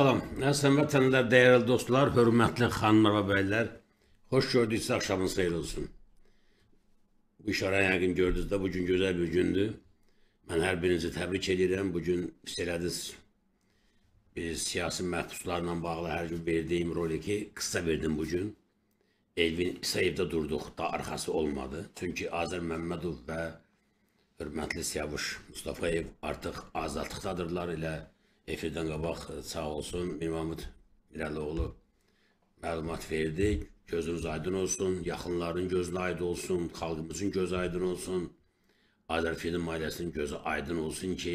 Salam, əzizən vətənlər, dəyərli dostlar, hörmətli xanımlar və bəylər, xoş gördüksə axşamın xeyir olsun. Bu işarə yəqin gördünüz də, bugün gözəl bir gündür. Mən hər birinizi təbrik edirəm, bugün istəyədiniz. Biz siyasi məhbuslarla bağlı hər gün verdiyim roliki qısa verdim bugün. Elvin İsayevdə durduq, da arxası olmadı. Çünki Azər Məmmədov və hörmətli Siyavuş Mustafayev artıq azadlıqdadırlar ilə Efirdən qabaq sağ olsun İmamət Mirəloğlu məlumat verdi. Gözünüz aydın olsun, yaxınların gözünə aydın olsun, xalqımızın gözü aydın olsun, Azərfilm ailəsinin gözü aydın olsun ki,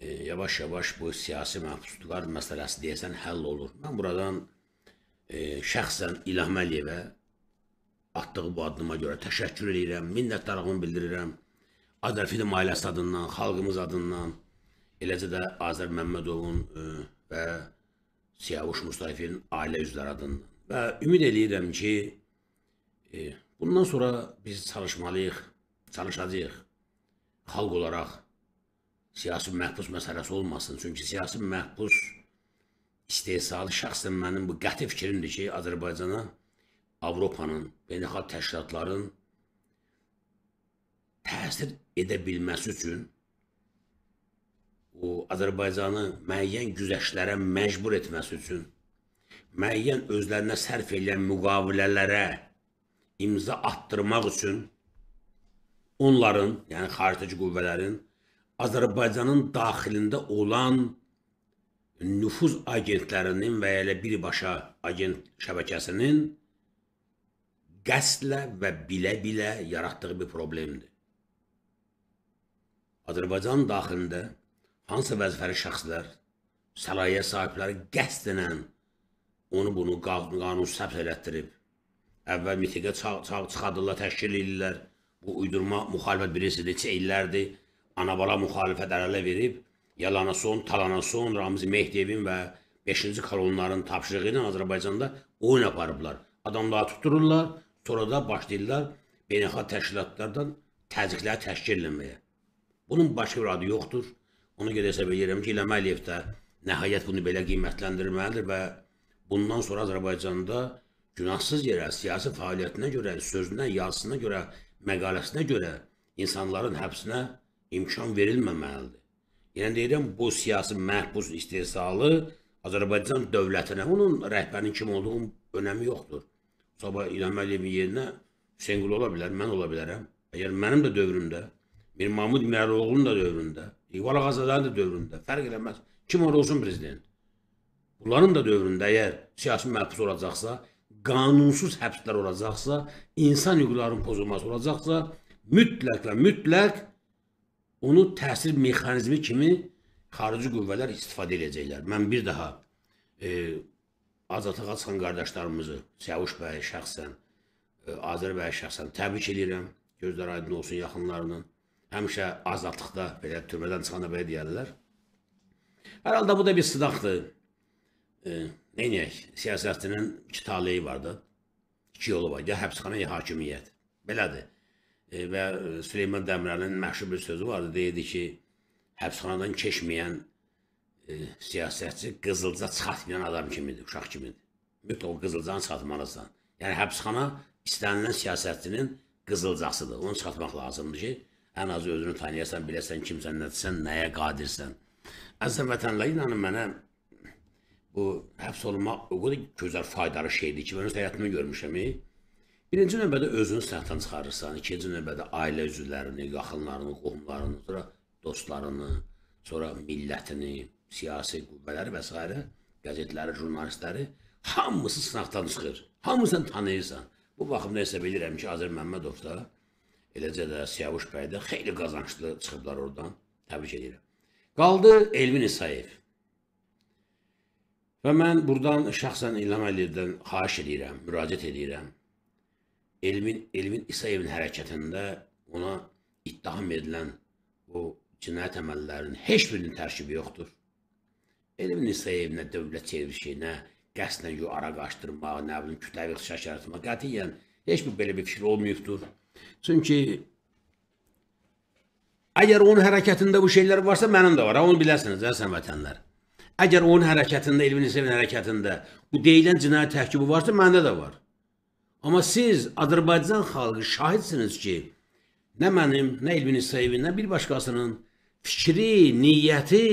e, yavaş-yavaş bu siyasi məhbuslar məsələsi deyəsən həll olur. Mən buradan e, şəxsən İlham Əliyevə atdığı bu addıma görə təşəkkür edirəm, minnətdarlığımı bildirirəm. Azərfilm ailəsi adından, xalqımız adından, Eləcə də Azər Məmmədovun e, və Siyavuş Mustafin ailə üzvləri adından. Və ümid eləyirəm ki, e, bundan sonra biz çalışmalıyıq, çalışacağıq. Xalq olaraq siyasi məhbus məsələsi olmasın. Çünki siyasi məhbus istehsalı şəxsən mənim bu qəti fikrimdir ki, Azərbaycana Avropanın, beynəlxalq təşkilatların təsir edə bilməsi üçün o Azərbaycanı müəyyən güzəştlərə məcbur etməsi üçün müəyyən özlərinə sərf edən müqavilələrə imza attırmaq üçün onların, yəni xarici qüvvələrin Azərbaycanın daxilində olan nüfuz agentlərinin və elə birbaşa agent şəbəkəsinin qəsdlə və bilə-bilə yaratdığı bir problemdir. Azərbaycan daxilində hansısa vəzifəli şəxslər, səlahiyə sahibləri qəsdənən onu bunu qanun səbs elətdirib. Əvvəl mitiqə çıxadırlar, təşkil edirlər. Bu uydurma müxalifət birisi neçə illərdir anabala müxalifət ərələ verib. Yalana son, talana son, Ramzi Mehdiyevin və 5-ci kolonların tapşırığı ilə Azərbaycanda oyun aparıblar. Adamları tutdururlar, sonra da başlayırlar beynəlxalq təşkilatlardan təzyiqlər təşkil eləməyə. Bunun başqa bir adı yoxdur. Ona görə hesab edirəm ki, İlham Əliyev də nəhayət bunu belə qiymətləndirməlidir və bundan sonra Azərbaycanda günahsız yerə, siyasi fəaliyyətinə görə, sözünə, yazısına görə, məqaləsinə görə insanların həbsinə imkan verilməməlidir. Yəni deyirəm, bu siyasi məhbus istehsalı Azərbaycan dövlətinə, onun rəhbərinin kim olduğunun önəmi yoxdur. Sabah İlham Əliyevin yerinə Hüseynqulu ola bilər, mən ola bilərəm. Əgər mənim də dövrümdə, bir Mahmud Mərloğlu'nun da dövründə Valaq Azadənin də dövründə, fərq eləməz. Kim olur olsun prezident. Bunların da dövründə əgər siyasi məhbus olacaqsa, qanunsuz həbslər olacaqsa, insan hüquqlarının pozulması olacaqsa, mütləq və mütləq onu təsir mexanizmi kimi xarici qüvvələr istifadə edəcəklər. Mən bir daha e, azadlığa çıxan qardaşlarımızı, Səvuş bəyi şəxsən, e, Azər bəyi şəxsən təbrik edirəm. Gözlər aydın olsun yaxınlarının həmişə azadlıqda, belə türbədən çıxanda belə deyərlər. Hər halda bu da bir sınaqdır. E, Neynəyək, siyasətinin iki taleyi var da, iki yolu var, ya həbsxana, ya hakimiyyət. Belədir. E, və Süleyman Dəmirəlinin məşhur bir sözü vardı, deyirdi ki, həbsxanadan keçməyən e, siyasətçi qızılca çıxartmayan adam kimidir, uşaq kimidir. Mütləq o qızılcanı çıxartmalısan. Yəni həbsxana istənilən siyasətçinin qızılcasıdır. Onu çıxartmaq lazımdır ki, Ən azı özünü tanıyasan, biləsən kimsən, nədirsən, nəyə qadirsən. Əzizəm vətənləri inanın mənə bu həbs olunmaq o qədər gözəl faydalı şeydir ki, mən öz həyatımda görmüşəm. E. Birinci növbədə özünü səhvdən çıxarırsan, ikinci növbədə ailə üzvlərini, yaxınlarını, qohumlarını, sonra dostlarını, sonra millətini, siyasi qüvvələri və s. qəzetləri, jurnalistləri hamısı sınaqdan çıxır. Hamısını tanıyırsan. Bu baxımda isə bilirəm ki, Azər Məmmədov da eləcə də Siyavuş bəy də xeyli qazançlı çıxıblar oradan. Təbrik edirəm. Qaldı Elvin İsayev. Və mən buradan şəxsən İlham Əliyevdən xahiş edirəm, müraciət edirəm. Elvin, Elvin İsayevin hərəkətində ona ittiham edilən o cinayət əməllərinin heç birinin tərkibi yoxdur. Elvin İsayev nə dövlət çevrişi, nə qəsdən yu ara qaçdırmaq, nə bilim kütləvi ixtişaş yaratmaq, qətiyyən heç bir belə bir fikir olmayıbdır. Çünki əgər onun hərəkətində bu şeylər varsa, mənim də var. Onu biləsiniz, əsən vətənlər. Əgər onun hərəkətində, Elvin Hüseyvin hərəkətində bu deyilən cinayət təhkibi varsa, məndə də var. Amma siz Azərbaycan xalqı şahidsiniz ki, nə mənim, nə Elvin Hüseyvin, nə bir başqasının fikri, niyyəti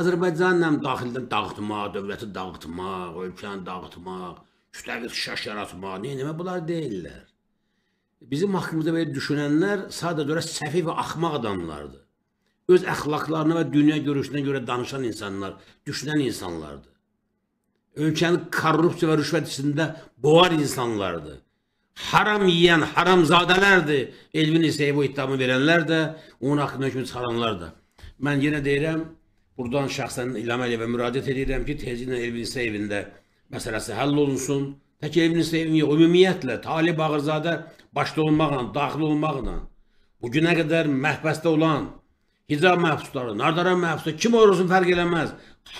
Azərbaycanla daxildən dağıtma, dövləti dağıtma, ölkəni dağıtma, kütləvi şaş yaratma, neynəmə bunlar deyirlər bizim haqqımızda belə düşünənlər sadəcə görə səfi və axmaq adamlardır. Öz əxlaqlarına və dünya görüşünə görə danışan insanlar, düşünən insanlardır. Ölkəni korrupsiya və rüşvət içində boğar insanlardır. Haram yiyən haramzadələrdir. Elvin Hüseyev o iddiamı verənlər də, onun haqqında hökm çıxaranlar da. Mən yenə deyirəm, buradan şəxsən İlham Əliyevə müraciət edirəm ki, tezliklə Elvin Hüseyevin də məsələsi həll olunsun. Təki Evin Seymiyyə ümumiyyətlə Talib Ağırzadə başda olmaqla, daxil olmaqla bu günə qədər məhbəsdə olan hicab məhbusları, Nardara məhbusu kim olursun fərq eləməz.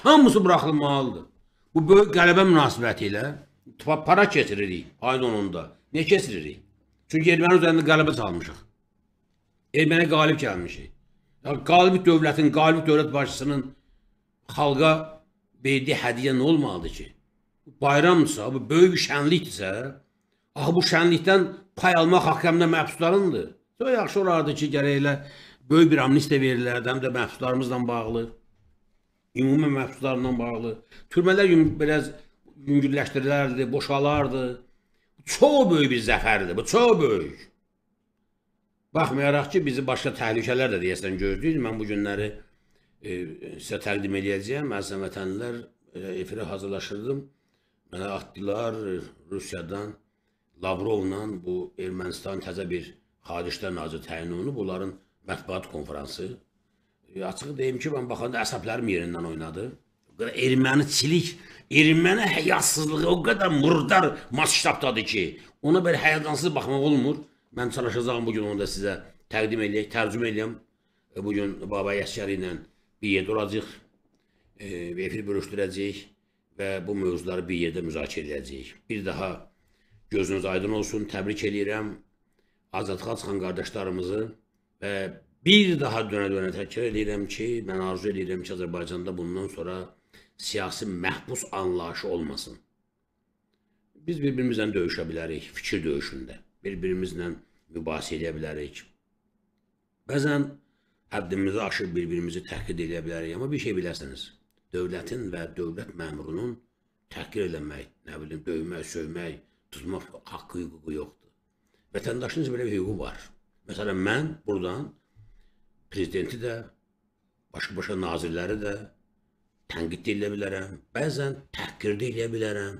Hamısı buraxılmalıdır. Bu böyük qələbə münasibəti ilə para keçiririk ayın 10-unda. Niyə keçiririk? Çünki erməni üzərində qələbə salmışıq. Erməni qalib gəlmişik. Ya, qalib dövlətin, qalib dövlət başçısının xalqa verdiyi hədiyə nə olmalıdır ki? bayramdırsa, bu böyük bir şənlikdirsə, axı bu şənlikdən pay almaq haqqəmdə məhbuslarındır. Çox yaxşı olardı ki, gərək elə böyük bir amnistiya verilərdi, həm də məhbuslarımızla bağlı, ümumi məhbuslarla bağlı. Türmələr biraz yüngülləşdirilərdi, boşalardı. Çox böyük bir zəfərdir, bu çox böyük. Baxmayaraq ki, bizi başqa təhlükələr də deyəsən gözləyir. Mən bu günləri e, sizə təqdim edəcəyəm. Əzizə vətənlilər, e, efirə hazırlaşırdım. Mənə atdılar Rusiyadan Lavrovla bu Ermənistan təzə bir xarici işlər naziri təyin olunub, onların mətbuat konfransı. E, açıq deyim ki, mən baxanda əsəblərim yerindən oynadı. O qədər erməniçilik, erməni həyatsızlığı o qədər murdar masştabdadır ki, ona belə həyəcansız baxmaq olmur. Mən çalışacağam bu gün onu da sizə təqdim edək, tərcümə edəm. E, bu gün Baba Əsgəri ilə bir yerdə olacağıq, e, efir bölüşdürəcəyik və bu mövzuları bir yerdə müzakirə edəcəyik. Bir daha gözünüz aydın olsun, təbrik edirəm azadlığa çıxan qardaşlarımızı və bir daha dönə-dönə təkrar edirəm ki, mən arzu edirəm ki, Azərbaycanda bundan sonra siyasi məhbus anlayışı olmasın. Biz bir-birimizlə döyüşə bilərik fikir döyüşündə. Bir-birimizlə mübahisə edə bilərik. Bəzən həddimizi aşıb bir-birimizi təhqir edə bilərik, amma bir şey biləsiniz dövlətin və dövlət məmurunun təhqir eləmək, nə bilim, döymək, söymək, tutmaq haqqı, hüququ yoxdur. Vətəndaşınız belə bir hüququ var. Məsələn, mən buradan prezidenti də, başqa-başqa nazirləri də tənqid edə bilərəm, bəzən təhqir edə bilərəm.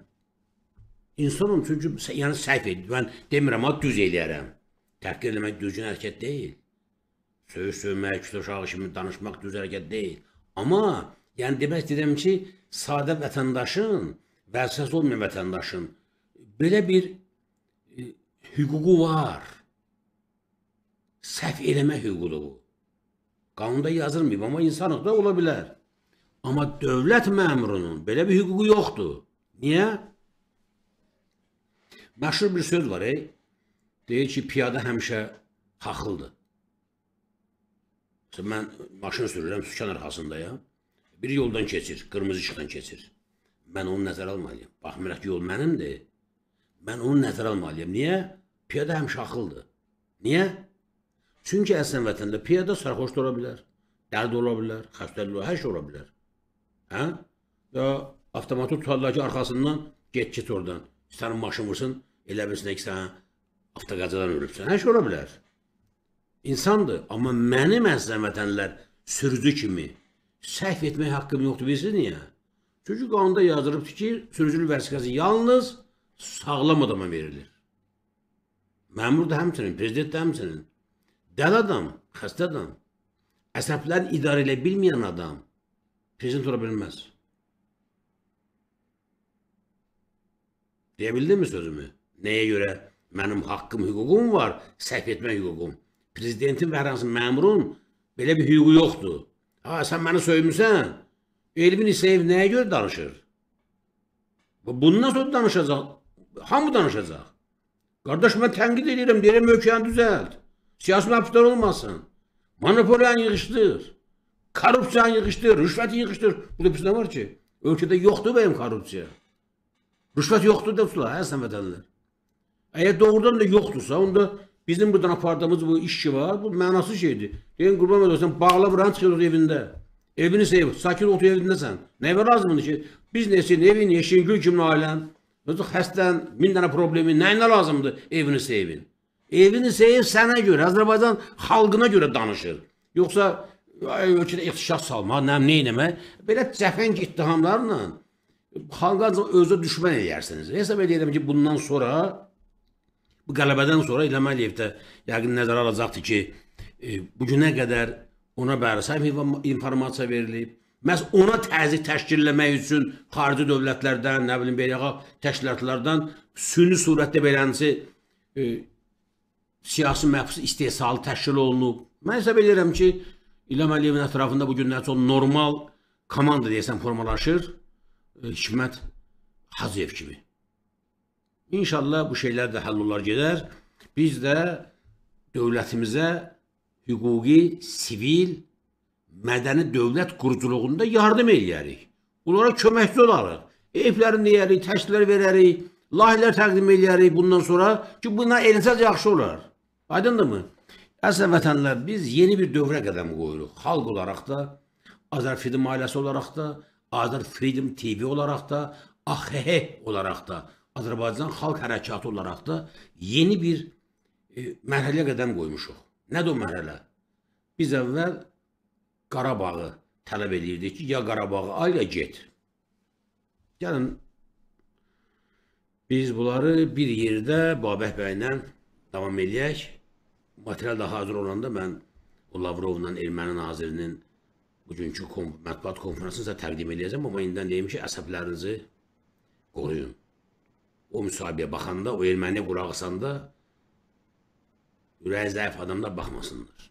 İnsanım, çünki yəni səhv edir. Mən demirəm, ha, düz eləyərəm. Təhqir eləmək düzgün hərəkət deyil. Söyüş söymək, kütləşağı kimi danışmaq düz hərəkət deyil. Amma Yəni demək istəyirəm ki, sadə vətəndaşın, vəzifəsi olmayan vətəndaşın belə bir e, hüququ var. Səhv eləmək hüququdur bu. Qanunda yazılmayıb, amma insanıq da ola bilər. Amma dövlət məmurunun belə bir hüququ yoxdur. Niyə? Məşhur bir söz var, ey. Deyir ki, piyada həmişə haqlıdır. Mən maşın sürürəm, sükan arxasındayam. Bir yoldan keçir, qırmızı işıqdan keçir. Mən onu nəzərə almalıyam. Baxmayaraq ki, yol mənimdir. Mən onu nəzərə almalıyam. Niyə? Piyada həmişə axıldır. Niyə? Çünki əslən vətəndə piyada sarhoş da ola bilər, dərd ola bilər, xəstəlik ola, hər şey ola bilər. Hə? Ya avtomatı tutarlar ki, arxasından get get oradan. Sən maşın vursun, elə bilsin ki, sən avtoqazadan ölübsən. Hər şey ola bilər. İnsandır, amma mənim əslən vətənlər sürücü kimi səhv etmək haqqım yoxdur. Bilirsiniz niyə? Çünki qanunda yazılıbdır ki, sürücülük vəsiqəsi yalnız sağlam adama verilir. Məmur da həmçinin, prezident də həmçinin. Dəli adam, xəstə adam, əsəblərini idarə elə bilməyən adam prezident ola bilməz. Deyə bildinmi sözümü? Nəyə görə mənim haqqım, hüququm var, səhv etmək hüququm? Prezidentin və hər hansı məmurun belə bir hüququ yoxdur. Ha, sən məni söymüsən, Elvin İseyev nəyə görə danışır? Bundan sonra danışacaq, hamı danışacaq. Qardaş, mən tənqid edirəm, deyirəm, ölkəni düzəlt. Siyasi məbudlar olmasın. Monopoliyanı yığışdır. Korrupsiyanı yığışdır, rüşvəti yığışdır. Burada bir nə var ki? Ölkədə yoxdur bəyim korrupsiya. Rüşvət yoxdur deyibsilər, hə, sən vətənlər. Əgər doğrudan da yoxdursa, onda Bizim buradan apardığımız bu iş ki var, bu mənasız şeydir. Deyin qurban olsun, bağla buranı çıxıyoruz evində. Evini sev, sakin otur evindəsən. Nə var lazımdır ki? Biz nesin, evin, yeşin, gül kimi ailən, özü xəstən, min dənə problemi, nəyinə lazımdır evini sevin? Evini sev sənə görə, Azərbaycan xalqına görə danışır. Yoxsa ölkədə ixtişaş salmaq, nəm nə eləmək, belə cəfəng ittihamlarla xalqa özü düşmən edərsiniz. Hesab edirəm ki, bundan sonra Bu qələbədən sonra İlham Əliyev də yəqin nəzərə alacaqdı ki, e, bu günə qədər ona bərisəv informasiya verilib. Məhz ona təzik təşkilləmək üçün xarici dövlətlərdən, nə bilim, beynəlxalq təşkilatlardan süni surətdə belənsi e, siyasi məhbus istehsalı təşkil olunub. Mən hesab edirəm ki, İlham Əliyevin ətrafında bu gündən çox normal komanda deyəsən formalaşır. E, Hikmət Hacıyev kimi. İnşallah bu şeylər də həll olar gedər. Biz də dövlətimizə hüquqi, sivil, mədəni dövlət quruculuğunda yardım eləyərik. Onlara köməkçi olarıq. Evlərini yeyərik, təşkillər verərik, layihələr təqdim eləyərik bundan sonra ki, buna eləcəz yaxşı olar. Aydındırmı? Əslən vətənlər, biz yeni bir dövrə qədəm qoyuruq. Xalq olaraq da, Azərfilm ailəsi olaraq da, Azər Freedom TV olaraq da, AXH olaraq da. Azərbaycan Xalq Hərəkatı olaraq da yeni bir e, mərhələyə qədəm qoymuşuq. Nədir o mərhələ? Biz əvvəl Qarabağı tələb edirdik ki, ya Qarabağı al, ya get. Gəlin, biz bunları bir yerdə Babək bəylə davam eləyək. Material da hazır olanda mən o Lavrovla erməni nazirinin bugünkü kom mətbuat konferansını sizə təqdim edəcəm, amma indən deyim ki, əsəblərinizi qoruyun o müsahibəyə baxanda, o erməni qulaq asanda ürəyi zəif adamlar baxmasınlar.